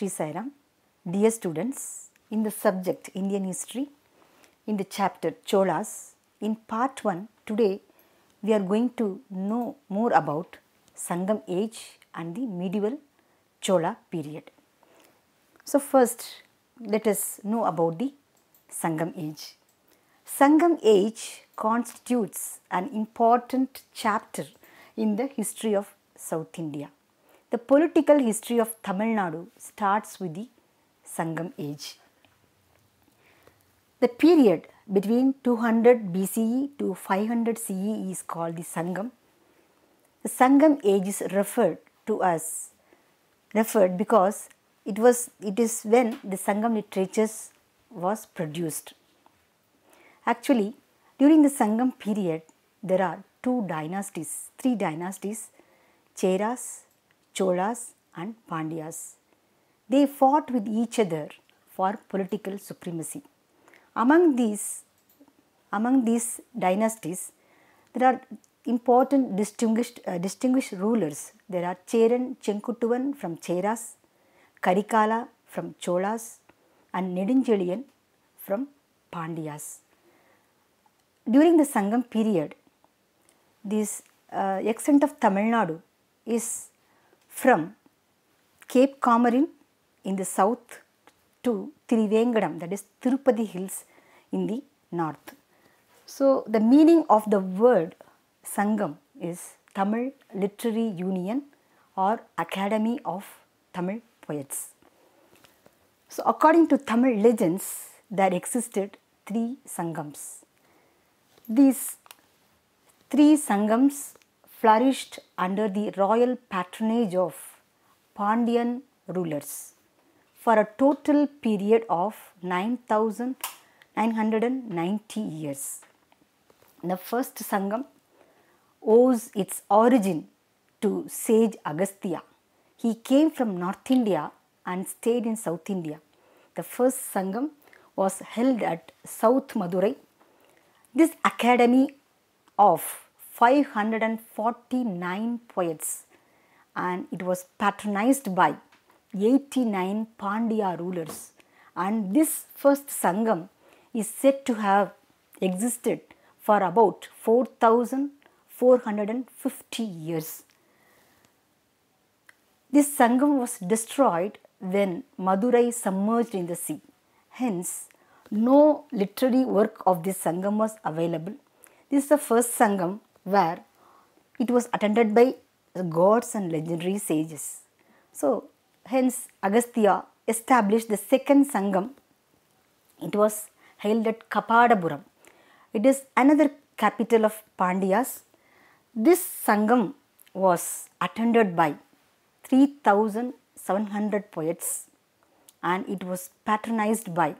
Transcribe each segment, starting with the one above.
Dear students, in the subject Indian History, in the chapter Cholas, in part 1 today we are going to know more about Sangam age and the medieval Chola period. So first let us know about the Sangam age. Sangam age constitutes an important chapter in the history of South India. The political history of Tamil Nadu starts with the Sangam age. The period between 200 BCE to 500 CE is called the Sangam. The Sangam age is referred to as referred because it was it is when the Sangam literatures was produced. Actually, during the Sangam period, there are two dynasties, three dynasties, Cheras, Cholas and Pandyas. They fought with each other for political supremacy. Among these, among these dynasties, there are important distinguished, uh, distinguished rulers. There are Cheran Chenkutuvan from Cheras, Karikala from Cholas and Nedinjelian from Pandyas. During the Sangam period, this uh, extent of Tamil Nadu is from Cape Comorin in the south to Trivengadam that is Tirupati hills in the north. So the meaning of the word Sangam is Tamil Literary Union or Academy of Tamil Poets. So according to Tamil legends there existed three Sangams. These three Sangams flourished under the royal patronage of Pandian rulers for a total period of 9,990 years. The first Sangam owes its origin to sage Agastya. He came from North India and stayed in South India. The first Sangam was held at South Madurai. This academy of 549 poets and it was patronized by 89 Pandya rulers and this first Sangam is said to have existed for about 4450 years. This Sangam was destroyed when Madurai submerged in the sea. Hence, no literary work of this Sangam was available. This is the first Sangam where it was attended by gods and legendary sages. So, hence Agastya established the second Sangam. It was held at Kapadapuram. It is another capital of Pandyas. This Sangam was attended by 3,700 poets and it was patronized by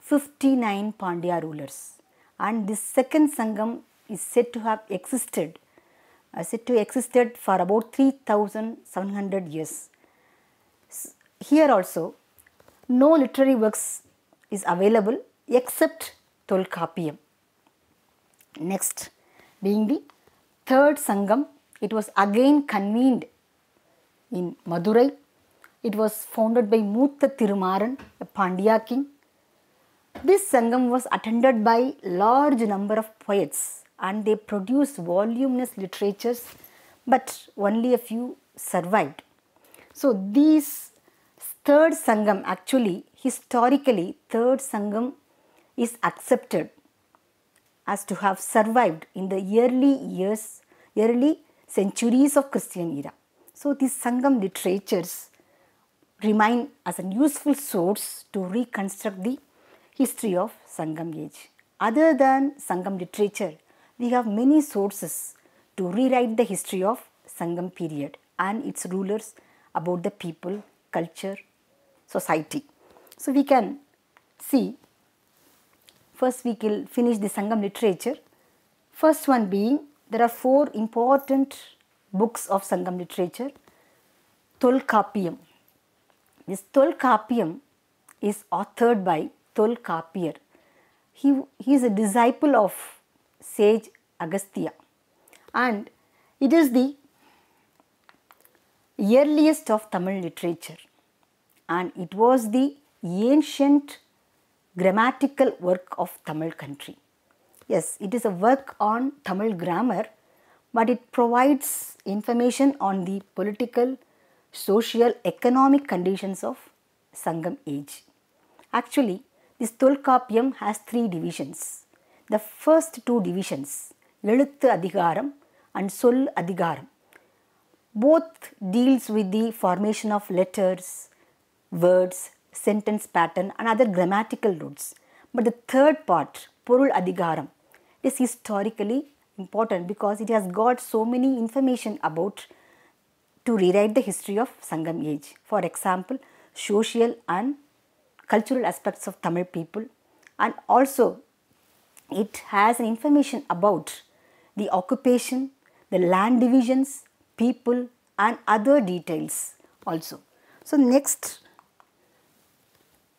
59 Pandya rulers. And this second Sangam is said to have existed, uh, said to existed for about 3700 years. here also, no literary works is available except Tolkappiyam. Next, being the third Sangam, it was again convened in Madurai. It was founded by Mutha Tirumaran, a Pandya king. This Sangam was attended by large number of poets and they produced voluminous literatures but only a few survived. So these third Sangam actually historically third Sangam is accepted as to have survived in the early years, early centuries of Christian era. So these Sangam literatures remain as a useful source to reconstruct the history of Sangam age. Other than Sangam literature, we have many sources to rewrite the history of Sangam period and its rulers about the people, culture, society. So we can see first we will finish the Sangam literature. First one being there are four important books of Sangam literature. Tolkapiyam. This Tolkapiyam is authored by Tolkapir. He, he is a disciple of sage Agastya and it is the earliest of Tamil literature and it was the ancient grammatical work of Tamil country. Yes, it is a work on Tamil grammar but it provides information on the political, social, economic conditions of Sangam age. Actually, this Tolkappiyam has three divisions the first two divisions, Leluthu adigaram and sul adigaram, Both deals with the formation of letters, words, sentence pattern and other grammatical rules. But the third part, purul adigaram, is historically important because it has got so many information about to rewrite the history of Sangam age. For example, social and cultural aspects of Tamil people and also it has an information about the occupation, the land divisions, people and other details also. So next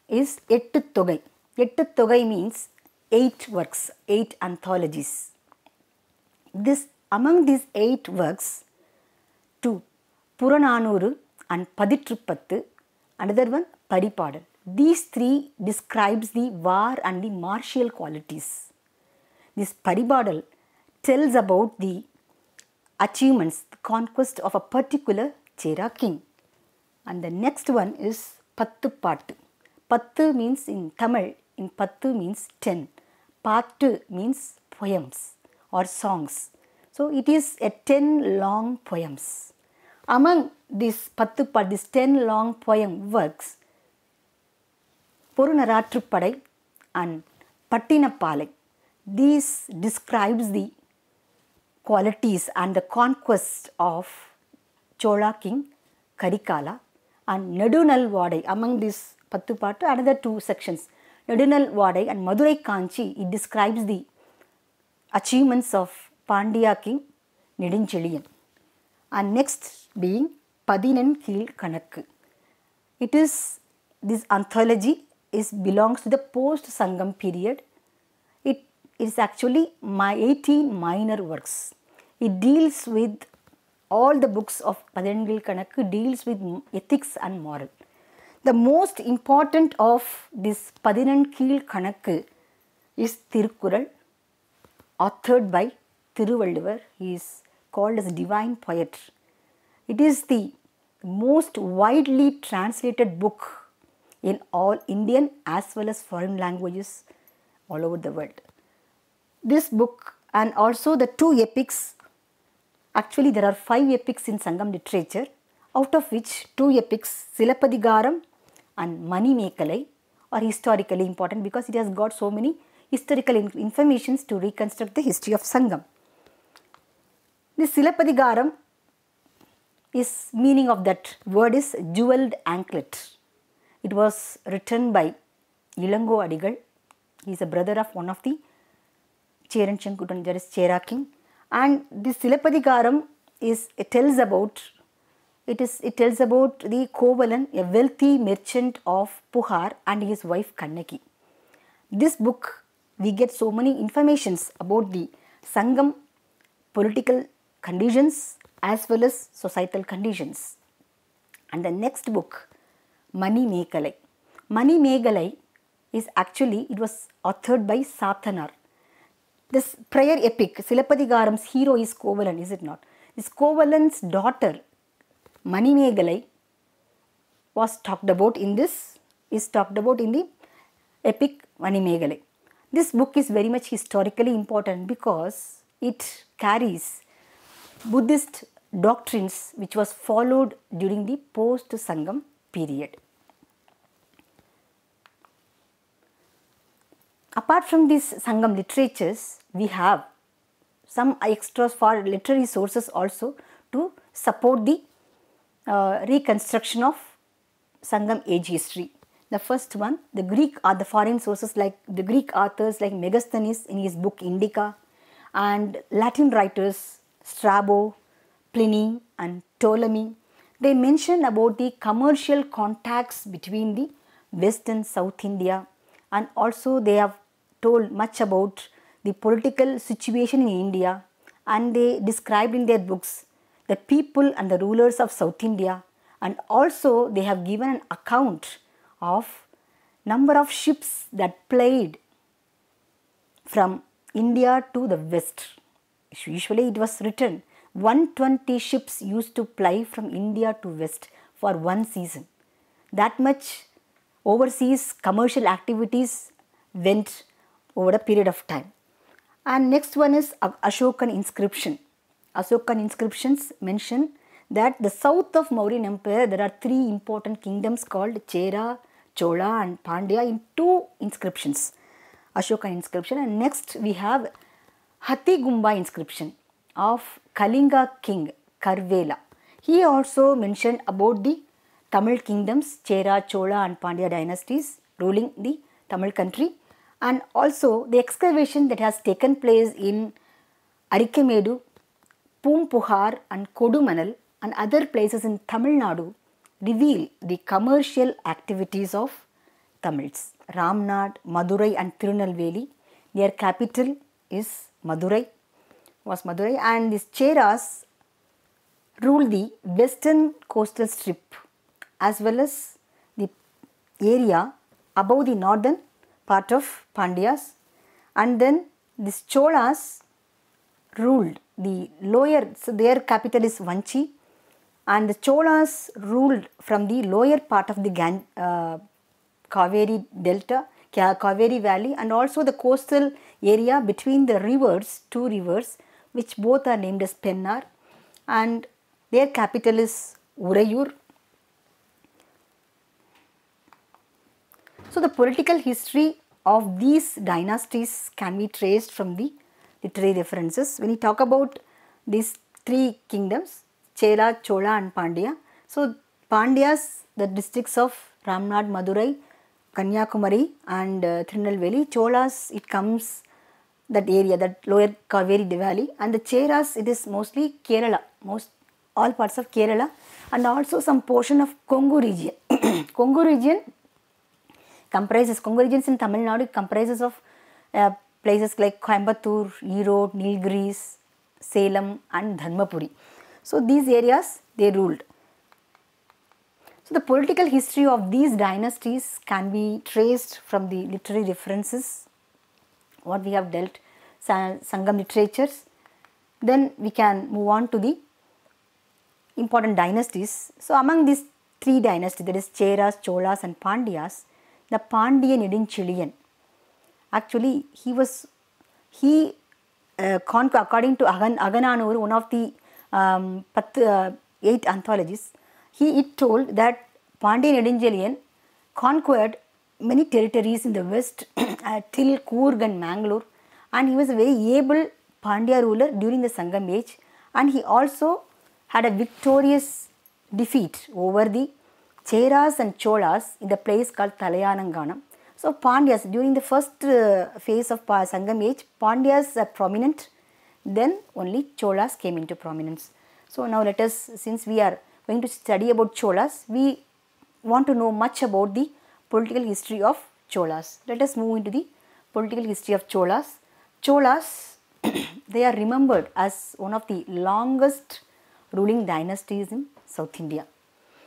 is Ettu Togai. Ettu Togai means eight works, eight anthologies. This among these eight works, two Purananuru and Paditrupattu, another one Paripadal. These three describes the war and the martial qualities this Paribadal tells about the achievements, the conquest of a particular Chera king. And the next one is Pattu Pattu. Pattu means in Tamil, in Pattu means ten. Pattu means poems or songs. So it is a ten long poems. Among these Pattu Pattu, ten long poem works, Porunaratruppadai and Pattinapalai these describes the qualities and the conquest of Chola king Karikala and Nadunal Vadai. Among these Pattu Pattu, another two sections, Nadunal Vadai and Madurai Kanchi, it describes the achievements of Pandya king Neduncheliyan. And next being Padinan Kil Kanakku. It is, this anthology is belongs to the post-Sangam period it is actually my 18 minor works. It deals with all the books of Padangil Kanakku deals with ethics and moral. The most important of this Padinankil Kanakku is Tirukural, authored by Tiruvalluvar. He is called as divine poet. It is the most widely translated book in all Indian as well as foreign languages all over the world this book and also the two epics, actually there are five epics in Sangam literature, out of which two epics, Silapadigaram and Manimekalai are historically important because it has got so many historical in informations to reconstruct the history of Sangam. The Silapadigaram is meaning of that word is jeweled anklet. It was written by Ilango Adigal. He is a brother of one of the Cheran Shankutan, there is Cheraking. And this Silapadikaram is, it tells about, it is, it tells about the Kovalan, a wealthy merchant of Puhar and his wife Kannaki. This book, we get so many informations about the Sangam political conditions as well as societal conditions. And the next book, Mani Megalai. Mani Megalai is actually, it was authored by Sathanar this prayer epic, Silapadigaram's hero is Kovalan, is it not? This Kovalan's daughter, Manimegalai, was talked about in this, is talked about in the epic Manimegalai. This book is very much historically important because it carries Buddhist doctrines which was followed during the post-Sangam period. apart from these Sangam literatures, we have some extras for literary sources also to support the uh, reconstruction of Sangam age history. The first one, the Greek or uh, the foreign sources like the Greek authors like Megasthenes in his book Indica and Latin writers Strabo, Pliny and Ptolemy. They mention about the commercial contacts between the West and South India and also they have told much about the political situation in India and they described in their books the people and the rulers of South India and also they have given an account of number of ships that played from India to the west. Usually it was written 120 ships used to ply from India to west for one season. That much overseas commercial activities went over a period of time. And next one is Ashokan inscription. Ashokan inscriptions mention that the south of Mauryan Empire there are three important kingdoms called Chera, Chola and Pandya in two inscriptions. Ashoka inscription and next we have Hathi Gumba inscription of Kalinga king Karvela. He also mentioned about the Tamil kingdoms, Chera, Chola and Pandya dynasties ruling the Tamil country and also the excavation that has taken place in Arikemedu, Pumpuhar and Kodumanal and other places in Tamil Nadu reveal the commercial activities of Tamils. Ramnad, Madurai and Tirunelveli, their capital is Madurai, was Madurai and these Cheras rule the western coastal strip as well as the area above the northern part of Pandyas and then these Cholas ruled the lower, so their capital is Vanchi and the Cholas ruled from the lower part of the Gan, uh, Kaveri delta, Kaveri valley and also the coastal area between the rivers, two rivers which both are named as Pennar and their capital is Urayur So the political history of these dynasties can be traced from the literary references. When you talk about these three kingdoms, Chera, Chola and Pandya. So Pandyas, the districts of Ramnad, Madurai, Kanyakumari and uh, Trinalveli. Cholas, it comes that area, that lower Kaveri valley and the Cheras, it is mostly Kerala, most all parts of Kerala and also some portion of Kongu region. Kongo region comprises, convergence in Tamil Nadu comprises of uh, places like Coimbatore, Erode, Nilgiris, Salem and Dhanmapuri. So these areas they ruled. So the political history of these dynasties can be traced from the literary references, what we have dealt, Sangam literatures. Then we can move on to the important dynasties. So among these three dynasties that is Cheras, Cholas and Pandyas, the Pandian Nidinchilian. Actually, he was, he, uh, according to Agan, Agananur, one of the um, path, uh, eight anthologies, he it told that Pandian Nidinchilian conquered many territories in the west uh, till Coorg and Mangalore and he was a very able Pandya ruler during the Sangam age and he also had a victorious defeat over the Cheras and Cholas in the place called Talayanangana. So Pandyas, during the first uh, phase of Sangam age, Pandyas are prominent, then only Cholas came into prominence. So now let us, since we are going to study about Cholas, we want to know much about the political history of Cholas. Let us move into the political history of Cholas. Cholas, they are remembered as one of the longest ruling dynasties in South India.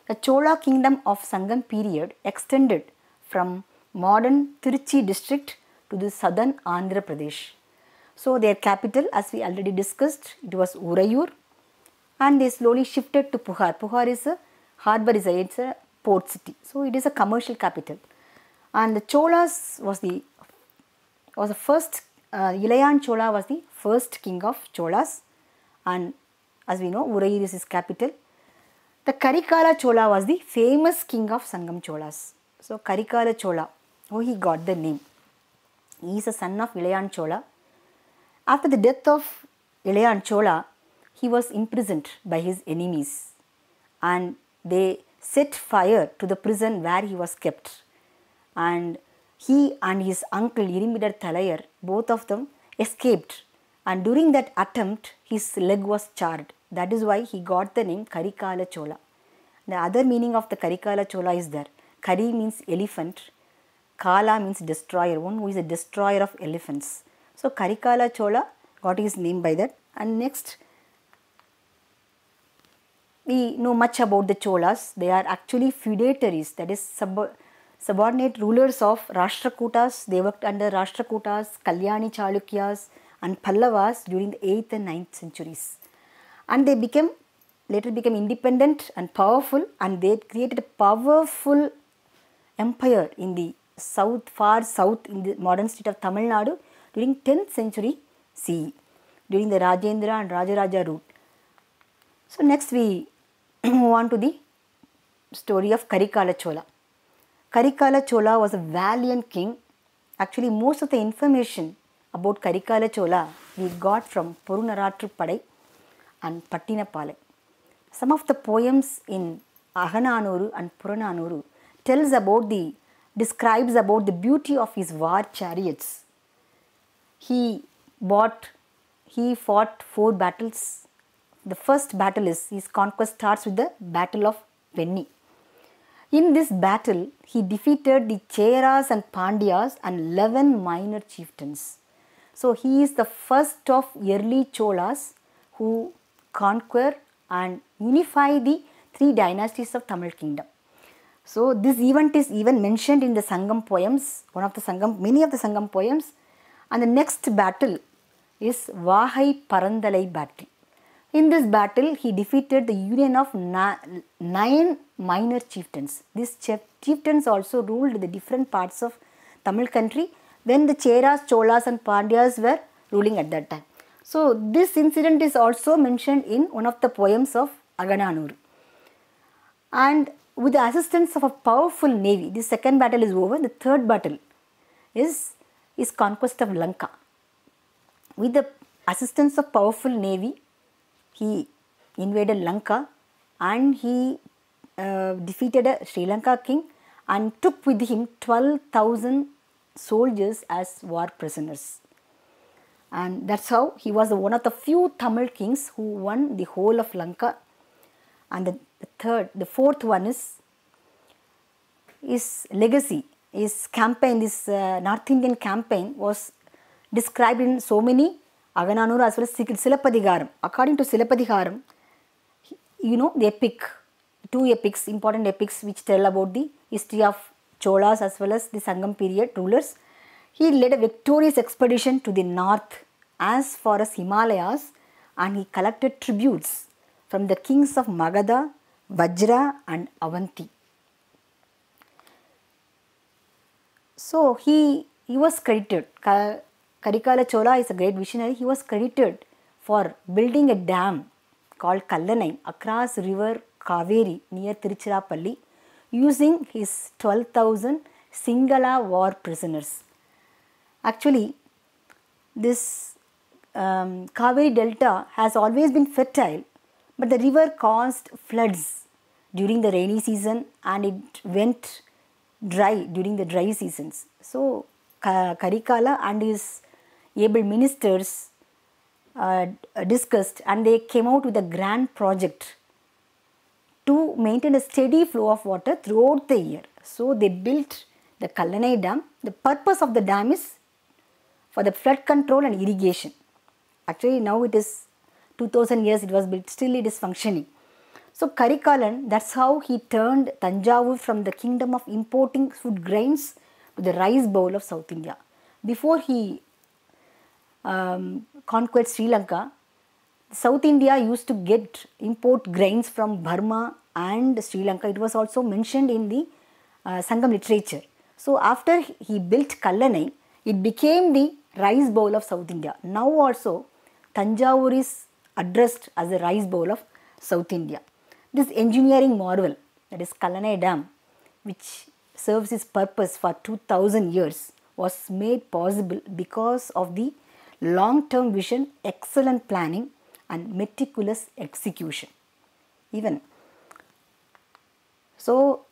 The Chola kingdom of Sangam period extended from modern Tiruchi district to the southern Andhra Pradesh. So their capital as we already discussed it was Urayur and they slowly shifted to Puhar. Puhar is a harbour is a, it's a port city. So it is a commercial capital and the Cholas was the was the first uh, Ilayan Chola was the first king of Cholas and as we know Urayur is his capital the Karikala Chola was the famous king of Sangam Cholas. So Karikala Chola, oh he got the name. He is a son of Ilayan Chola. After the death of Ilayan Chola, he was imprisoned by his enemies and they set fire to the prison where he was kept. And he and his uncle Irimidar Thalayar, both of them escaped. And during that attempt, his leg was charred that is why he got the name Karikala Chola. The other meaning of the Karikala Chola is there. Kari means elephant, Kala means destroyer, one who is a destroyer of elephants. So Karikala Chola got his name by that. And next, we know much about the Cholas. They are actually feudatories, that is subordinate rulers of Rashtrakutas. They worked under Rashtrakutas, Kalyani Chalukyas and Pallavas during the 8th and 9th centuries and they became later became independent and powerful and they created a powerful empire in the south far south in the modern state of Tamil Nadu during 10th century CE during the Rajendra and Rajaraja route. So next we move on to the story of Karikala Chola. Karikala Chola was a valiant king. Actually most of the information about Karikala Chola we got from Purunaratru Padai and Pattinapale. Some of the poems in Ahananuru and Purananuru tells about the describes about the beauty of his war chariots. He bought he fought four battles. The first battle is his conquest starts with the Battle of Venni. In this battle, he defeated the Cheras and Pandyas and 11 minor chieftains. So he is the first of early Cholas who conquer and unify the three dynasties of Tamil kingdom. So this event is even mentioned in the Sangam poems, one of the Sangam, many of the Sangam poems. And the next battle is Vahai Parandalai battle. In this battle, he defeated the union of nine minor chieftains. These chieftains also ruled the different parts of Tamil country when the Cheras, Cholas and Pandyas were ruling at that time. So this incident is also mentioned in one of the poems of Agananur. And with the assistance of a powerful navy, the second battle is over, the third battle is, is conquest of Lanka. With the assistance of powerful navy, he invaded Lanka and he uh, defeated a Sri Lanka king and took with him 12,000 soldiers as war prisoners and that's how he was one of the few Tamil kings who won the whole of Lanka. And the third, the fourth one is his legacy. His campaign, this uh, North Indian campaign was described in so many Agananur as well as Silapadigaram. According to Silapadigaram, you know the epic, two epics, important epics which tell about the history of Cholas as well as the Sangam period rulers he led a victorious expedition to the north as far as Himalayas and he collected tributes from the kings of Magadha, Vajra and Avanti. So he, he was credited, Karikala Chola is a great visionary, he was credited for building a dam called Kallanai across river Kaveri near Tiruchirappalli using his 12,000 Singala war prisoners. Actually, this um, Kaveri Delta has always been fertile, but the river caused floods during the rainy season and it went dry during the dry seasons. So, Karikala and his able ministers uh, discussed and they came out with a grand project to maintain a steady flow of water throughout the year. So, they built the Kallanai dam. The purpose of the dam is for the flood control and irrigation. Actually now it is 2000 years it was built, still it is functioning. So Karikalan, that's how he turned Tanjavur from the kingdom of importing food grains to the rice bowl of South India. Before he um, conquered Sri Lanka, South India used to get import grains from Burma and Sri Lanka. It was also mentioned in the uh, Sangam literature. So after he built Kallanai, it became the rice bowl of South India. Now also Tanjavur is addressed as the rice bowl of South India. This engineering marvel that is Kalanai Dam which serves its purpose for 2000 years was made possible because of the long-term vision, excellent planning and meticulous execution. Even so,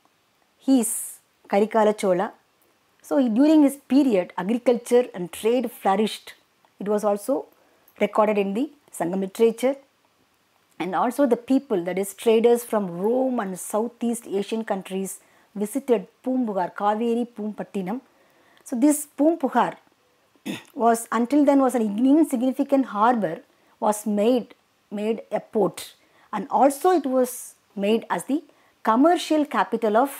he is Karikala Chola so during his period, agriculture and trade flourished. It was also recorded in the Sangam literature. And also the people, that is traders from Rome and Southeast Asian countries visited Poompuhar, Kaveri Pumpattinam. So this Pumpugar was until then was an insignificant harbour was made made a port and also it was made as the commercial capital of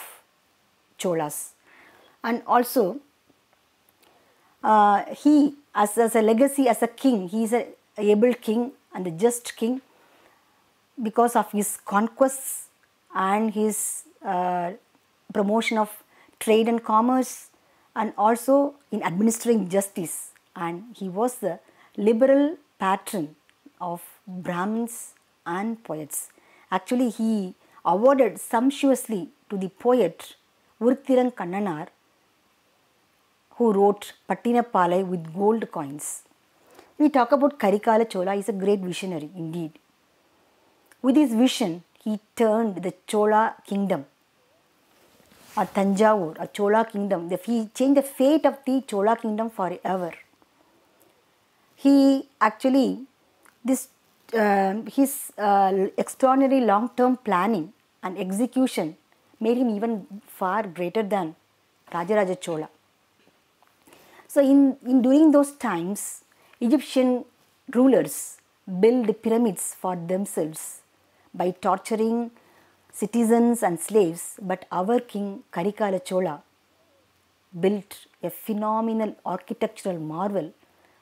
Cholas and also uh, he as, as a legacy as a king he is a able king and a just king because of his conquests and his uh, promotion of trade and commerce and also in administering justice and he was the liberal patron of brahmins and poets actually he awarded sumptuously to the poet Urthiran Kannanar who wrote Pattinapalai with gold coins. We talk about Karikala Chola, he's a great visionary indeed. With his vision, he turned the Chola kingdom or Tanjavur a Chola kingdom, he changed the fate of the Chola kingdom forever. He actually, this uh, his uh, extraordinary long-term planning and execution made him even far greater than Rajaraja Chola. So in, in during those times, Egyptian rulers built pyramids for themselves by torturing citizens and slaves, but our king Karikala Chola built a phenomenal architectural marvel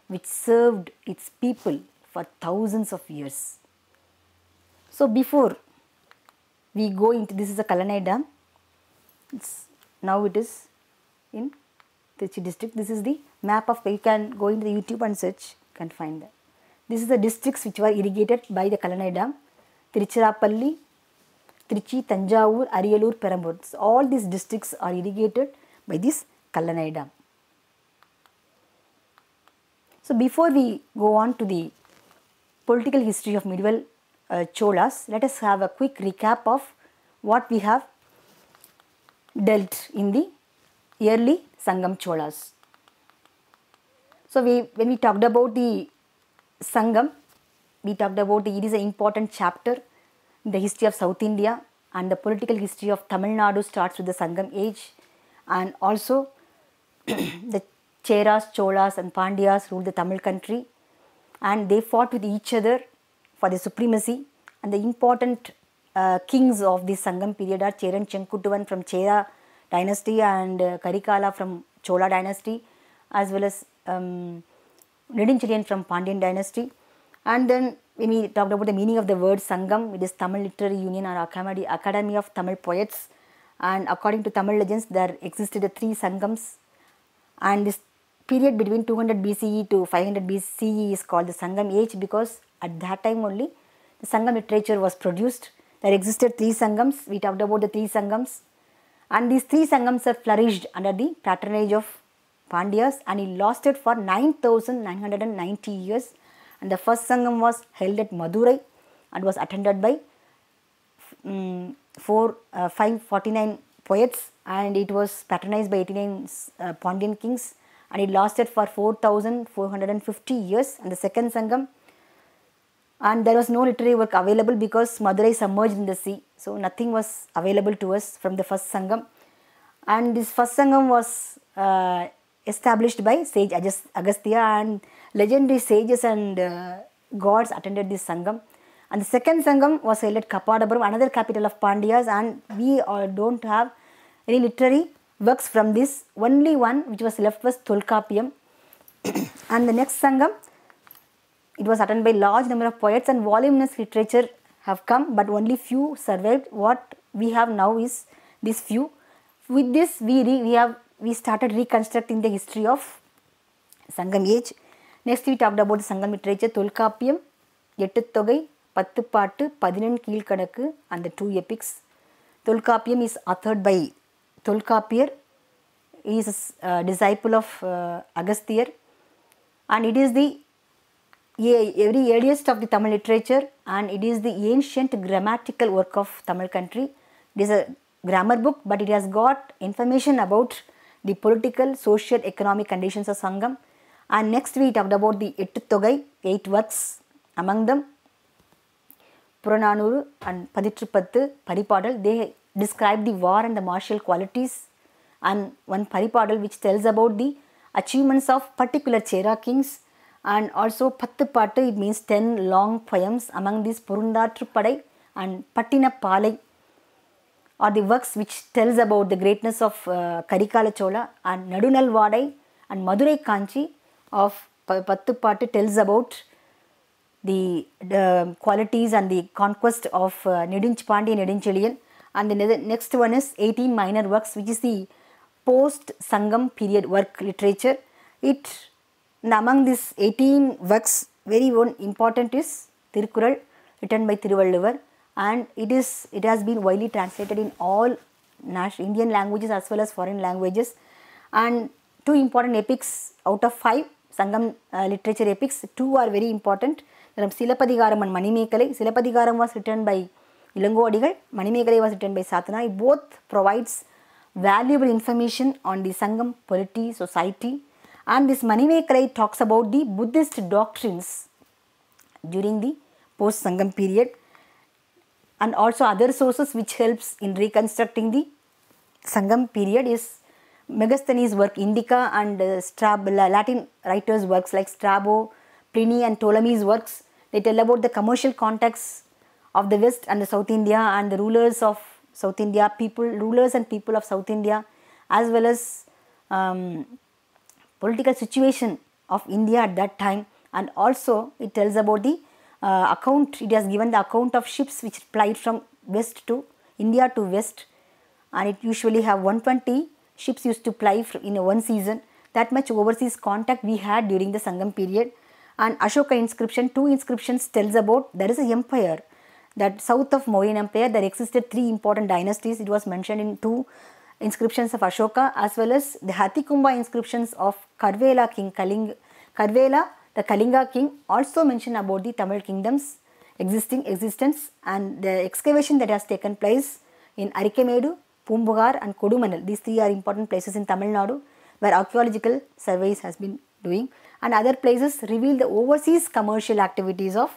which served its people for thousands of years. So before we go into this is a Kalanai dam, it's, now it is in Trichy district. This is the map of, you can go into the YouTube and search, you can find that. This is the districts which were irrigated by the Kalanai Dam. Tiruchirappalli, Trichy, Tanjavur, Ariyalur, Perambur. all these districts are irrigated by this Kalanai Dam. So before we go on to the political history of medieval uh, Cholas, let us have a quick recap of what we have dealt in the early Sangam Cholas. So we, when we talked about the Sangam, we talked about the, it is an important chapter in the history of South India and the political history of Tamil Nadu starts with the Sangam age and also the Cheras, Cholas and Pandyas ruled the Tamil country and they fought with each other for the supremacy and the important uh, kings of this Sangam period are Cheran Chenkutuvan from Chera dynasty and uh, Karikala from Chola dynasty as well as um, Nidinchilian from Pandyan dynasty. And then when we talked about the meaning of the word Sangam, it is Tamil Literary Union or Academy of Tamil Poets. And according to Tamil legends, there existed three Sangams. And this period between 200 BCE to 500 BCE is called the Sangam age because at that time only the Sangam literature was produced. There existed three Sangams. We talked about the three Sangams and these three Sangams have flourished under the patronage of Pandyas and he lost it for 9,990 years. And the first Sangam was held at Madurai and was attended by um, four, uh, 549 poets and it was patronized by 89 uh, kings and it lasted for 4,450 years. And the second Sangam and there was no literary work available because Madurai submerged in the sea. So nothing was available to us from the first Sangam. And this first Sangam was uh, established by sage Agastya and legendary sages and uh, gods attended this Sangam. And the second Sangam was held at Kapadapuram, another capital of Pandyas and we don't have any literary works from this. Only one which was left was Tolkapiyam. and the next Sangam it was attended by large number of poets and voluminous literature have come but only few survived. What we have now is this few. With this we, re, we have we started reconstructing the history of Sangam age. Next we talked about the Sangam literature, Tolkappiyam, Yettutthogai, Pattuppattu Pathinen Keezhkanakku and the two epics Tholkappiyam is authored by Tholkappiyar is disciple disciple of and uh, and it is the every earliest of the Tamil literature and it is the ancient grammatical work of Tamil country. It is a grammar book but it has got information about the political, social, economic conditions of Sangam. And next we talked about the Ettu 8 works among them Purananuru and Paditripattu Paripadal. They describe the war and the martial qualities and one Paripadal which tells about the achievements of particular Chera kings and also Pattupattu means 10 long poems. Among these Purundatrupadai and Palai, are the works which tells about the greatness of uh, Karikala Chola and Nadunalvadai and Madurai Kanchi of Pattupattu tells about the uh, qualities and the conquest of uh, Nedinch Pandi Nedinchelian and the next one is 18 minor works which is the post Sangam period work literature. It and among these 18 works, very one important is Tirukural written by Tiruvalluvar and it is it has been widely translated in all Indian languages as well as foreign languages and two important epics out of five Sangam uh, literature epics two are very important Silapadigaram and Manimekalai Silapadigaram was written by Ilango Adigal. Manimekalai was written by Satana both provides valuable information on the Sangam polity society and this Manimekalai talks about the Buddhist doctrines during the post-Sangam period and also other sources which helps in reconstructing the Sangam period is Megasthenes' work Indica and uh, Strabo, Latin writers' works like Strabo, Pliny and Ptolemy's works. They tell about the commercial contacts of the West and the South India and the rulers of South India, people, rulers and people of South India as well as um, political situation of India at that time and also it tells about the uh, account, it has given the account of ships which plied from west to India to west and it usually have 120 ships used to ply in one season. That much overseas contact we had during the Sangam period and Ashoka inscription, two inscriptions tells about there is an empire that south of Mauryan Empire there existed three important dynasties. It was mentioned in two inscriptions of Ashoka as well as the Hathikumba inscriptions of Karvela king Kaling Karvela the Kalinga king also mention about the Tamil kingdom's existing existence and the excavation that has taken place in Arikemedu, Pumbugar and Kodumanal. These three are important places in Tamil Nadu where archaeological surveys has been doing and other places reveal the overseas commercial activities of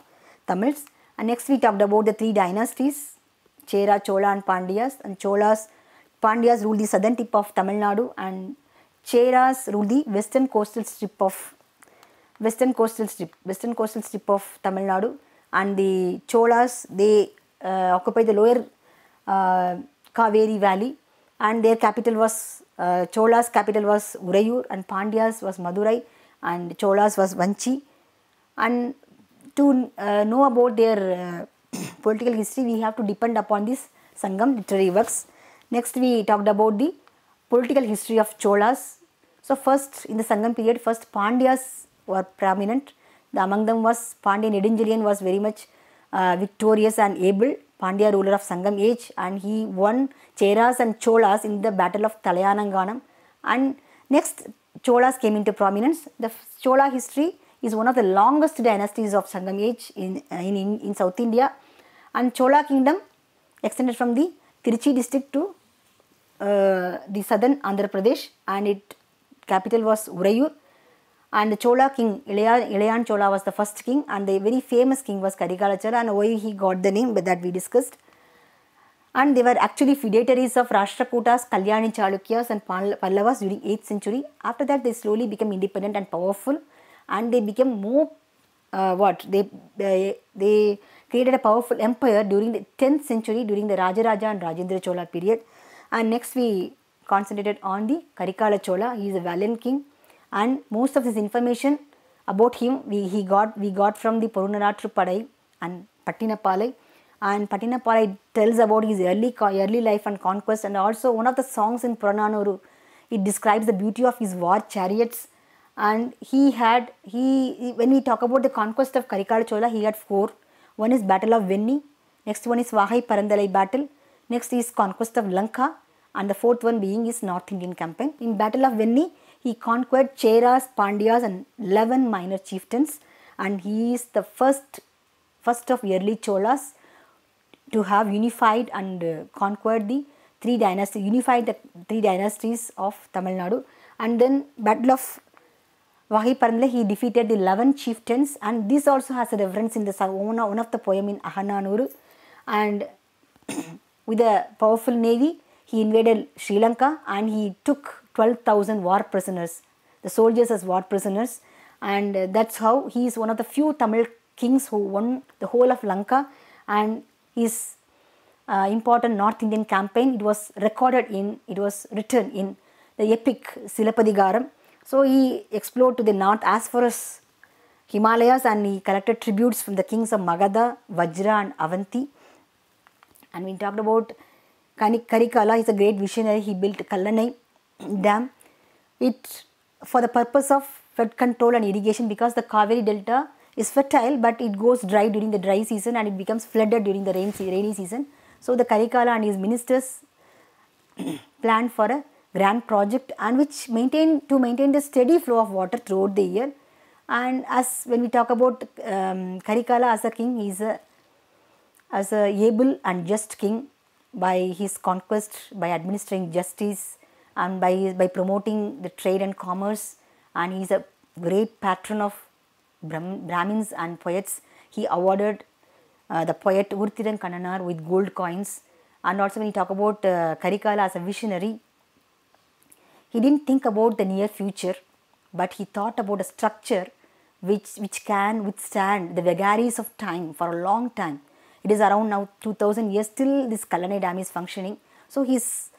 Tamils. And next we talked about the three dynasties, Chera, Chola and Pandyas and Cholas Pandyas ruled the southern tip of Tamil Nadu and Cheras ruled the western coastal strip of western coastal strip, western coastal strip of Tamil Nadu and the Cholas they uh, occupied the lower uh, Kaveri valley and their capital was uh, Cholas capital was Urayur and Pandyas was Madurai and Cholas was Vanchi and to uh, know about their uh, political history we have to depend upon these Sangam literary works Next we talked about the political history of Cholas. So first in the Sangam period first Pandyas were prominent. The, among them was Pandya Nedinjalian was very much uh, victorious and able Pandya ruler of Sangam age and he won Cheras and Cholas in the battle of Talayananganam and next Cholas came into prominence. The Chola history is one of the longest dynasties of Sangam age in, uh, in, in South India and Chola kingdom extended from the Kirichi district to uh, the southern Andhra Pradesh and its capital was Urayur and the Chola king Ilayan, Chola was the first king and the very famous king was Karikalachola and why he got the name but that we discussed and they were actually feudatories of Rashtrakutas, Kalyani Chalukyas and Pallavas during 8th century. After that they slowly became independent and powerful and they became more uh, what they, they, they created a powerful empire during the 10th century during the Rajaraja and Rajendra Chola period. And next we concentrated on the Karikala Chola. He is a valiant king and most of this information about him we, he got, we got from the Purunaratra Padai and Patinapalai. And Patinapalai tells about his early, early life and conquest and also one of the songs in Purananuru it describes the beauty of his war chariots and he had he when we talk about the conquest of Karikala Chola he had four one is Battle of Veni, next one is Vahai Parandalai battle, next is Conquest of Lanka and the fourth one being is North Indian campaign. In Battle of Veni, he conquered Cheras, Pandyas and 11 minor chieftains and he is the first, first of early Cholas to have unified and uh, conquered the three dynasties, unified the three dynasties of Tamil Nadu and then Battle of Vahiparmle he defeated 11 chieftains and this also has a reference in the one of the poem in Ahananuru and with a powerful navy he invaded Sri Lanka and he took 12,000 war prisoners, the soldiers as war prisoners and that's how he is one of the few Tamil kings who won the whole of Lanka and his uh, important North Indian campaign it was recorded in, it was written in the epic Silapadigaram so he explored to the north as far as Himalayas and he collected tributes from the kings of Magadha, Vajra and Avanti. And we talked about Karikala, he's a great visionary, he built Kallanai dam. It for the purpose of flood control and irrigation because the Kaveri delta is fertile but it goes dry during the dry season and it becomes flooded during the rain, rainy season. So the Karikala and his ministers planned for a grand project and which maintain to maintain the steady flow of water throughout the year and as when we talk about um, Karikala as a king he is a as a able and just king by his conquest by administering justice and by by promoting the trade and commerce and he is a great patron of Brahm, Brahmins and poets he awarded uh, the poet Urtiran Kananar with gold coins and also when you talk about uh, Karikala as a visionary he didn't think about the near future, but he thought about a structure which, which can withstand the vagaries of time for a long time. It is around now 2000 years, still this Kalani Dam is functioning. So his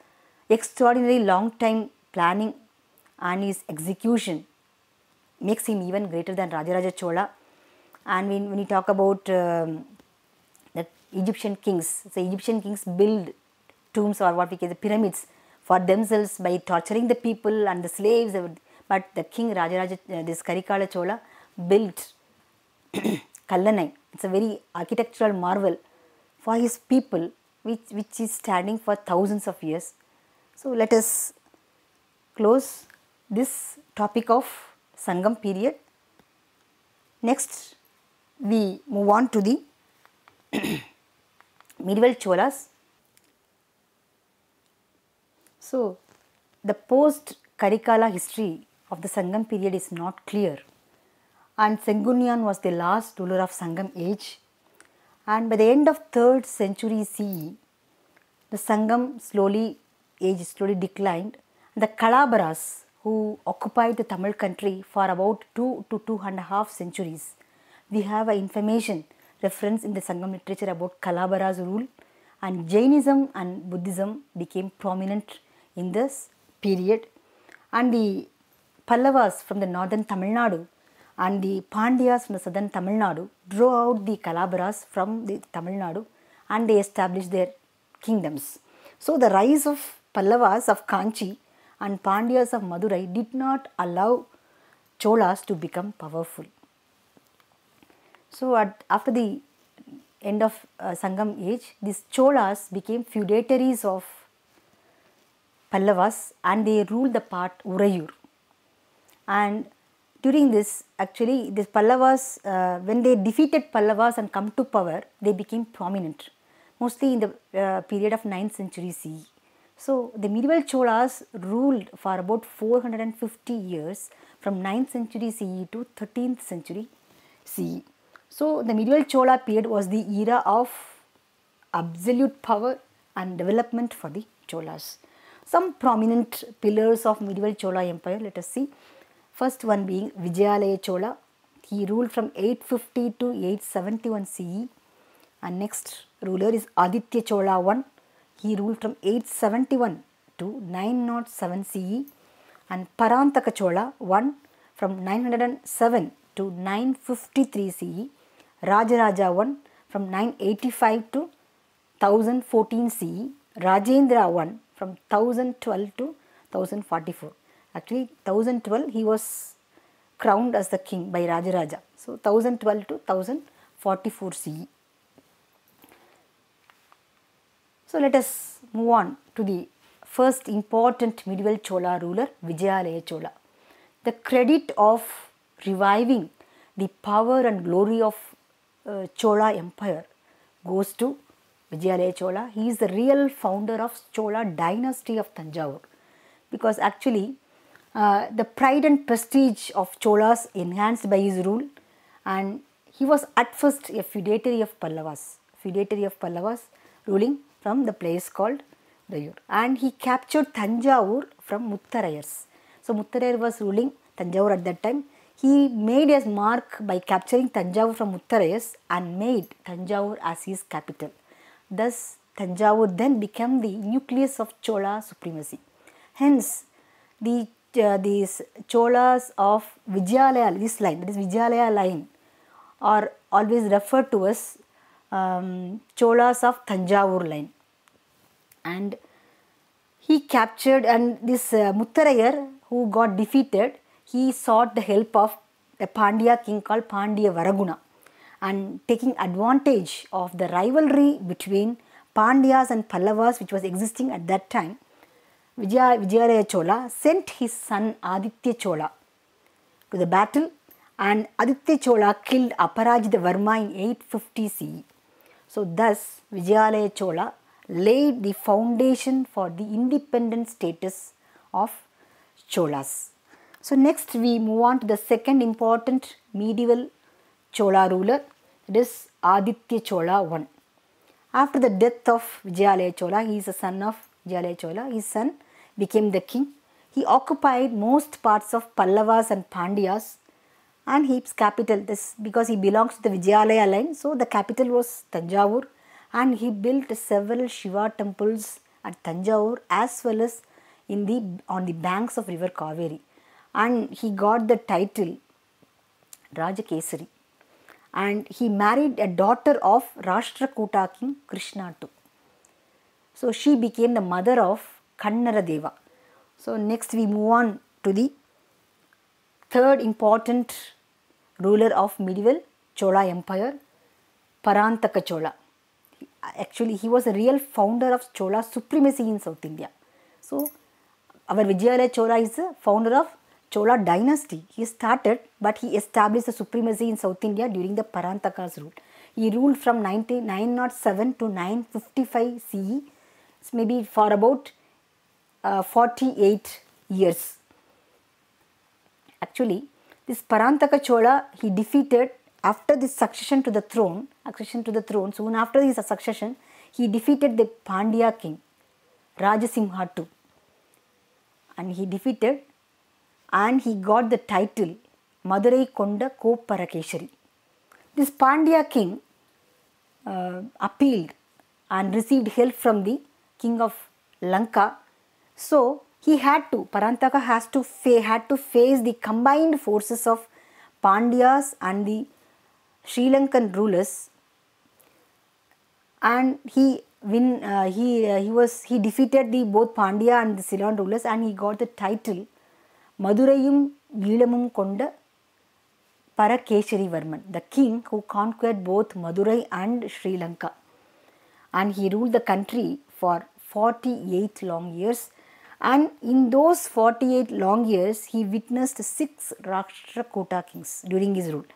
extraordinary long time planning and his execution makes him even greater than Rajaraja Chola. And when, when you talk about um, the Egyptian kings, the Egyptian kings build tombs or what we call the pyramids for themselves by torturing the people and the slaves. But the king Rajaraja, uh, this Karikala Chola, built Kallanai. It's a very architectural marvel for his people, which, which is standing for thousands of years. So let us close this topic of Sangam period. Next, we move on to the medieval Cholas so, the post Karikala history of the Sangam period is not clear and Sengunyan was the last ruler of Sangam age and by the end of 3rd century CE, the Sangam slowly age slowly declined the Kalabaras who occupied the Tamil country for about 2 to two and a half centuries. We have an information reference in the Sangam literature about Kalabaras rule and Jainism and Buddhism became prominent in this period and the Pallavas from the northern Tamil Nadu and the Pandyas from the southern Tamil Nadu drew out the Kalabaras from the Tamil Nadu and they established their kingdoms. So the rise of Pallavas of Kanchi and Pandyas of Madurai did not allow Cholas to become powerful. So at, after the end of uh, Sangam age, these Cholas became feudatories of Pallavas and they ruled the part Urayur. And during this, actually, this Pallavas, uh, when they defeated Pallavas and come to power, they became prominent, mostly in the uh, period of 9th century CE. So, the medieval Cholas ruled for about 450 years from 9th century CE to 13th century CE. So, the medieval Chola period was the era of absolute power and development for the Cholas some prominent pillars of medieval Chola empire. Let us see. First one being Vijayalaya Chola. He ruled from 850 to 871 CE. And next ruler is Aditya Chola I. He ruled from 871 to 907 CE. And Parantaka Chola I from 907 to 953 CE. Rajaraja I from 985 to 1014 CE. Rajendra I from 1012 to 1044. Actually 1012 he was crowned as the king by Rajaraja. So 1012 to 1044 CE. So let us move on to the first important medieval Chola ruler Vijayalaya Chola. The credit of reviving the power and glory of uh, Chola empire goes to Vijayalaya Chola. He is the real founder of Chola dynasty of Tanjavur because actually uh, the pride and prestige of Cholas enhanced by his rule and he was at first a feudatory of Pallavas, feudatory of Pallavas ruling from the place called Rayur and he captured Tanjavur from Muttarayars. So Muttarayar was ruling Tanjavur at that time. He made his mark by capturing Tanjavur from Muttarayas and made Tanjavur as his capital. Thus, Tanjavur then became the nucleus of Chola supremacy. Hence, the uh, these Cholas of Vijayalaya, this line, that is Vijayalaya line, are always referred to as um, Cholas of Tanjavur line. And he captured, and this uh, Muttarayar, who got defeated, he sought the help of a Pandya king called Pandya Varaguna and taking advantage of the rivalry between Pandyas and Pallavas which was existing at that time, Vijaya, Vijayaraya Chola sent his son Aditya Chola to the battle and Aditya Chola killed Aparajita Varma in 850 CE. So thus Vijayalaya Chola laid the foundation for the independent status of Cholas. So next we move on to the second important medieval Chola ruler it is Aditya Chola I. After the death of Vijayalaya Chola, he is the son of Vijayalaya Chola. His son became the king. He occupied most parts of Pallavas and Pandyas and his capital. This because he belongs to the Vijayalaya line, so the capital was Tanjavur and he built several Shiva temples at Tanjavur as well as in the on the banks of river Kaveri and he got the title Rajakesari and he married a daughter of Rashtrakuta king Krishna too. So she became the mother of Deva. So next we move on to the third important ruler of medieval Chola empire, Parantaka Chola. Actually, he was a real founder of Chola supremacy in South India. So our Vijayalaya Chola is the founder of Chola dynasty he started, but he established the supremacy in South India during the Parantaka's rule. He ruled from 907 to 955 CE, maybe for about uh, 48 years. Actually, this Parantaka Chola he defeated after this succession to the throne, accession to the throne, soon after his succession, he defeated the Pandya king, Rajasimha II. And he defeated and he got the title Madurai Konda Koparakeshari. This Pandya king uh, appealed and received help from the king of Lanka. So he had to, Parantaka has to had to face the combined forces of Pandyas and the Sri Lankan rulers and he win uh, he uh, he was he defeated the both Pandya and the Ceylon rulers and he got the title மதுரையும் ஈழமும் கொண்ட Varman, the king who conquered both Madurai and Sri Lanka. And he ruled the country for 48 long years. And in those 48 long years, he witnessed six Rashtrakuta kings during his rule.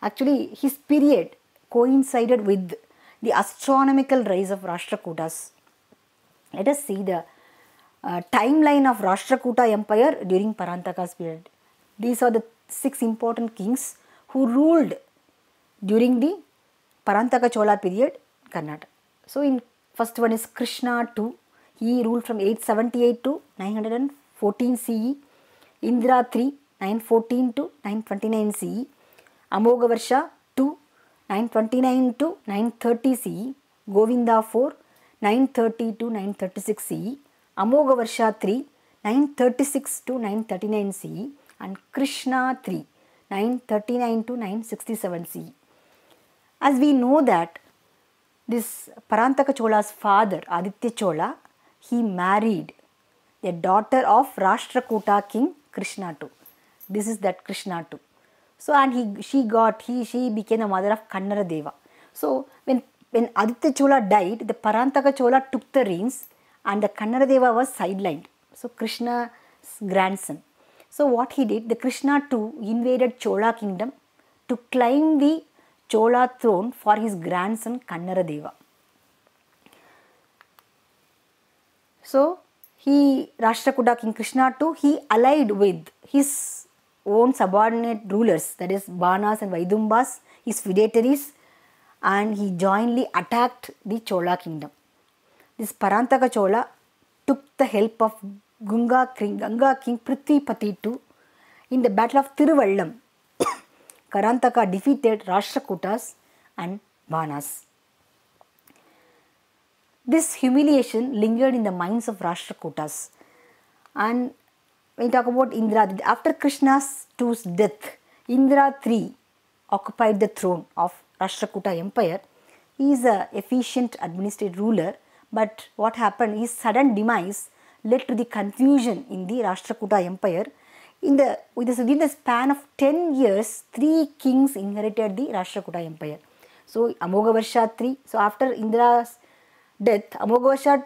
Actually, his period coincided with the astronomical rise of Rashtrakutas. Let us see the timeline of Rashtrakuta Empire during Parantaka's period. These are the six important kings who ruled during the Parantaka Chola period, Karnataka. So, in first one is Krishna II, he ruled from 878 to 914 CE, Indra III, 914 to 929 CE, Amogavarsha II, 929 to 930 CE, Govinda IV, 930 to 936 CE, Amoghavarsha 3 936 to 939 CE and Krishna 3 939 to 967 CE. As we know that this Parantaka Chola's father Aditya Chola, he married a daughter of Rashtrakuta king Krishna too. This is that Krishna too. So and he she got he she became the mother of Kannara Deva. So when when Aditya Chola died, the Parantaka Chola took the reins and the Kannaradeva was sidelined. So Krishna's grandson. So what he did, the Krishna too invaded Chola kingdom to claim the Chola throne for his grandson Kannaradeva. So he Rashtrakuta King Krishna too he allied with his own subordinate rulers that is Banas and Vaidumbas, his feudatories, and he jointly attacked the Chola kingdom. This Parantaka Chola took the help of Gunga King, Ganga King Prithipatitu in the Battle of Tiruvallam. Karantaka defeated Rashtrakutas and Vanas. This humiliation lingered in the minds of Rashtrakutas. And when we talk about Indra, after Krishna's two's death, Indra III occupied the throne of Rashtrakuta Empire. He is an efficient administrative ruler but what happened, is sudden demise led to the confusion in the Rashtrakuta Empire. In the, within the span of 10 years, three kings inherited the Rashtrakuta Empire. So, Amoghavarsha III. So, after Indra's death, Amoghavarsha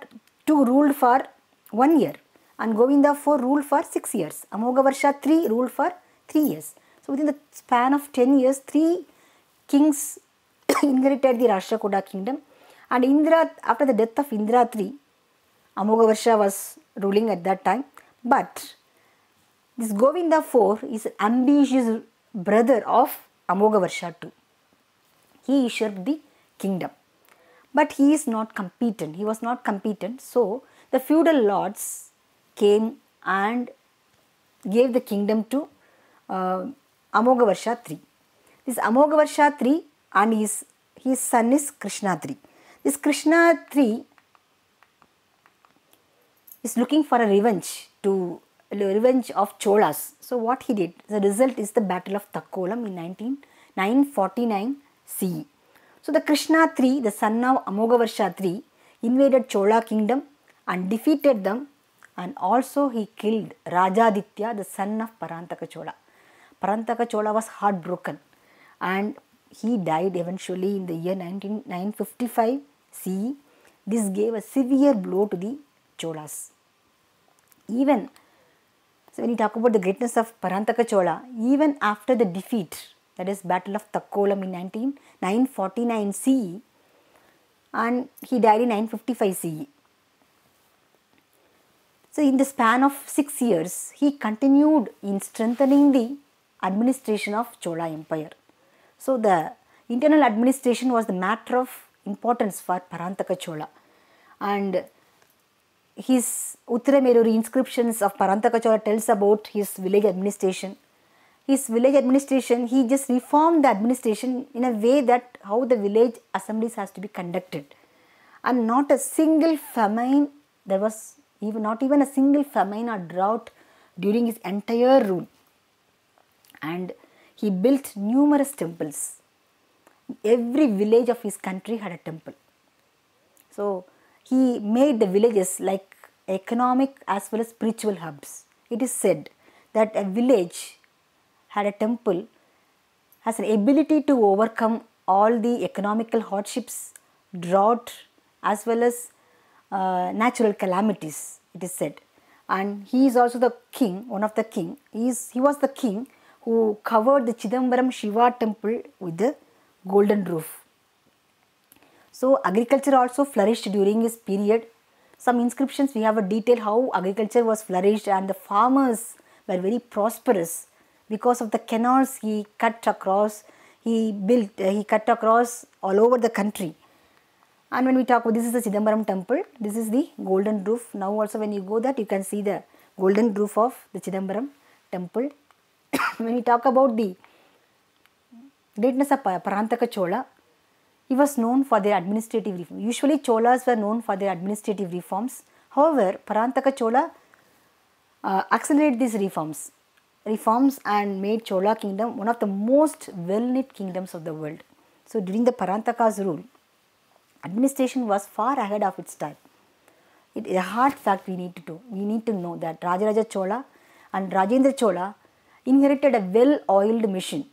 II ruled for 1 year and Govinda 4 ruled for 6 years. Amoghavarsha III ruled for 3 years. So, within the span of 10 years, 3 kings inherited the Rashtrakuta kingdom and Indra, after the death of Indra III, Amogavarsha was ruling at that time. But this Govinda IV is ambitious brother of Amogavarsha II. He usurped the kingdom. But he is not competent. He was not competent. So the feudal lords came and gave the kingdom to uh, Amogavarsha III. This Amogavarsha III and his, his son is Krishnadri. This Krishna 3 is looking for a revenge to revenge of Cholas. So what he did, the result is the Battle of Takkolam in 19, 949 CE. So the Krishna 3, the son of Amogavarsha 3, invaded Chola kingdom and defeated them and also he killed Rajaditya, the son of Parantaka Chola. Parantaka Chola was heartbroken and he died eventually in the year 1955 955 CE. This gave a severe blow to the Cholas. Even so when you talk about the greatness of Parantaka Chola, even after the defeat, that is Battle of Thakkolam in 1949 CE, and he died in 955 CE. So in the span of 6 years, he continued in strengthening the administration of Chola Empire. So, the internal administration was the matter of importance for Parantaka Chola and his Uttarameruri inscriptions of Parantaka Chola tells about his village administration. His village administration, he just reformed the administration in a way that how the village assemblies has to be conducted. And not a single famine, there was even not even a single famine or drought during his entire rule. And he built numerous temples. Every village of his country had a temple. So he made the villages like economic as well as spiritual hubs. It is said that a village had a temple has an ability to overcome all the economical hardships, drought, as well as uh, natural calamities, it is said. And he is also the king, one of the king. He, is, he was the king who covered the Chidambaram Shiva temple with the golden roof. So agriculture also flourished during his period. Some inscriptions we have a detail how agriculture was flourished and the farmers were very prosperous because of the canals he cut across, he built, uh, he cut across all over the country. And when we talk about this is the Chidambaram temple, this is the golden roof. Now also when you go that you can see the golden roof of the Chidambaram temple when we talk about the greatness of uh, Parantaka Chola, he was known for their administrative reforms. Usually Cholas were known for their administrative reforms. However, Parantaka Chola uh, accelerated these reforms, reforms and made Chola kingdom one of the most well-knit kingdoms of the world. So during the Parantaka's rule, administration was far ahead of its time. It is a hard fact we need to do. We need to know that Rajaraja Chola and Rajendra Chola inherited a well oiled machine.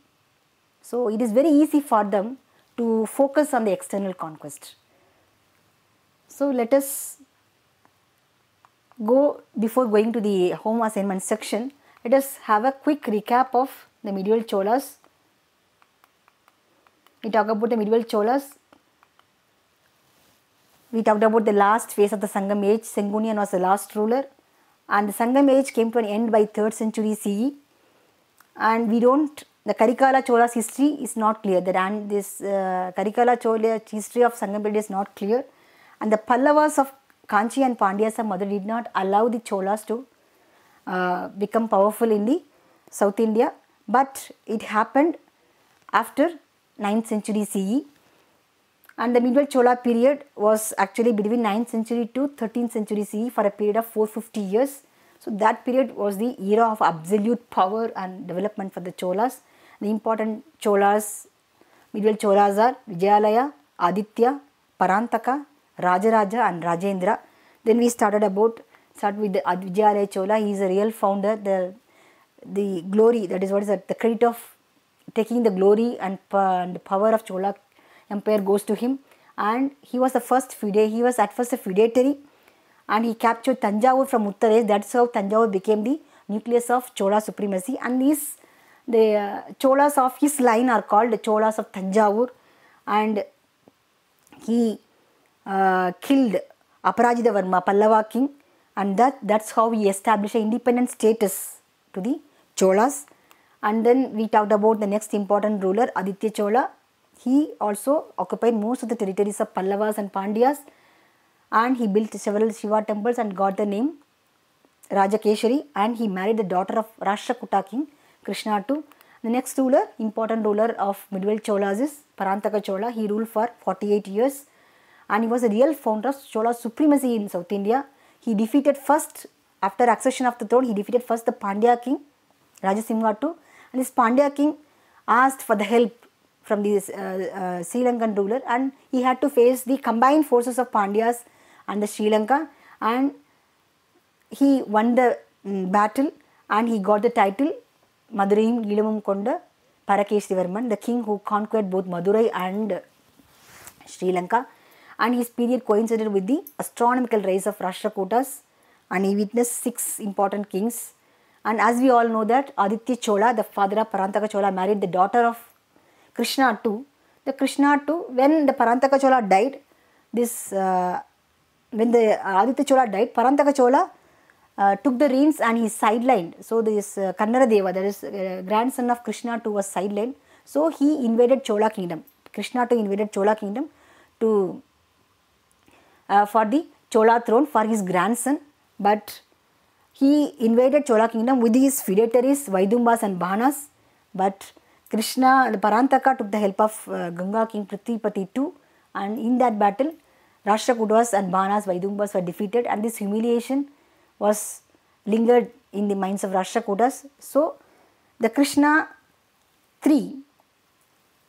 So, it is very easy for them to focus on the external conquest. So, let us go before going to the home assignment section, let us have a quick recap of the medieval Cholas. We talk about the medieval Cholas. We talked about the last phase of the Sangam age. Sangunian was the last ruler and the Sangam age came to an end by 3rd century CE and we don't the Karikala Chola's history is not clear. The this uh, Karikala history of Sangambedi is not clear, and the Pallavas of Kanchi and Pandyas, mother, did not allow the Cholas to uh, become powerful in the South India. But it happened after 9th century CE, and the medieval Chola period was actually between 9th century to 13th century CE for a period of 450 years. So that period was the era of absolute power and development for the Cholas. The important Cholas, medieval Cholas are Vijayalaya, Aditya, Parantaka, Rajaraja and Rajendra. Then we started about, start with the Vijayalaya Chola. He is a real founder. The, the glory, that is what is that, the credit of taking the glory and, and power of Chola empire goes to him. And he was the first he was at first a feudatory and he captured Tanjavur from Uttares. That's how Tanjavur became the nucleus of Chola supremacy. And these the uh, Cholas of his line are called the Cholas of Tanjavur. And he uh, killed Aparajita Varma, Pallava king, and that that's how he established an independent status to the Cholas. And then we talked about the next important ruler, Aditya Chola. He also occupied most of the territories of Pallavas and Pandyas and he built several Shiva temples and got the name Rajakeshari and he married the daughter of Rashtrakuta king Krishna II. The next ruler, important ruler of medieval Cholas is Parantaka Chola. He ruled for 48 years and he was a real founder of Chola supremacy in South India. He defeated first, after accession of the throne, he defeated first the Pandya king Rajasimha II and this Pandya king asked for the help from this uh, uh, Sri Lankan ruler and he had to face the combined forces of Pandyas under Sri Lanka and he won the um, battle and he got the title Madurai Ilamum Konda Parakeshwarman, the king who conquered both Madurai and Sri Lanka. And his period coincided with the astronomical rise of Rashtrakutas and he witnessed six important kings. And as we all know that Aditya Chola, the father of Parantaka Chola, married the daughter of Krishna too. The Krishna too, when the Parantaka Chola died, this uh, when the Aditya Chola died, Parantaka Chola uh, took the reins and he sidelined. So this uh, Deva, that is uh, grandson of Krishna, too was sidelined. So he invaded Chola kingdom. Krishna too invaded Chola kingdom to uh, for the Chola throne for his grandson, but he invaded Chola kingdom with his feudatories, Vaidumbas and Bhanas. But Krishna, the Parantaka took the help of uh, Ganga king Prithipati too, and in that battle Rashtrakutas and Banas, Vaidumbas were defeated and this humiliation was lingered in the minds of Rashtrakutas. So, the Krishna 3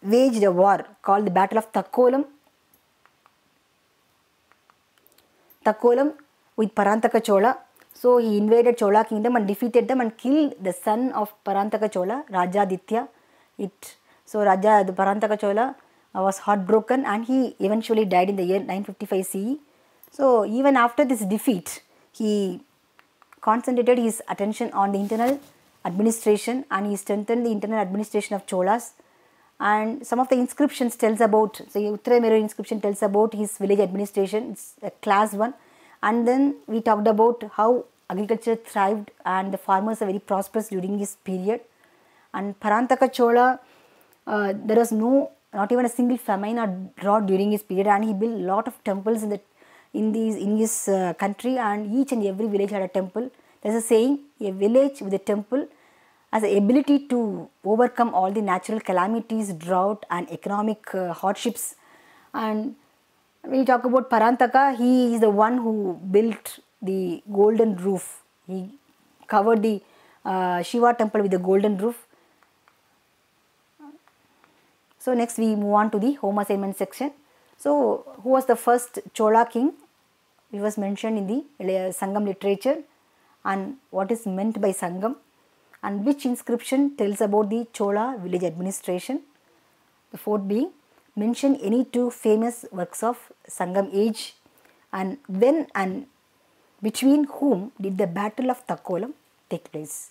waged a war called the Battle of Takkolam. Takkolam with Parantaka Chola. So he invaded Chola kingdom and defeated them and killed the son of Parantaka Chola, Raja Ditya. It so Raja the Parantaka Chola was heartbroken and he eventually died in the year 955 CE. So even after this defeat, he concentrated his attention on the internal administration and he strengthened the internal administration of Cholas. And some of the inscriptions tells about, so Uttaramero inscription tells about his village administration, it's a class 1. And then we talked about how agriculture thrived and the farmers are very prosperous during this period. And Parantaka Chola, uh, there was no not even a single famine or drought during his period and he built lot of temples in the in these in his uh, country and each and every village had a temple there's a saying a village with a temple has the ability to overcome all the natural calamities drought and economic uh, hardships and when you talk about parantaka he is the one who built the golden roof he covered the uh, shiva temple with a golden roof so next we move on to the home assignment section. So who was the first Chola king? It was mentioned in the Sangam literature and what is meant by Sangam and which inscription tells about the Chola village administration. The fourth being mention any two famous works of Sangam age and when and between whom did the battle of Thakkolam take place.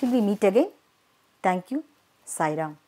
Till we meet again, thank you, Sairam.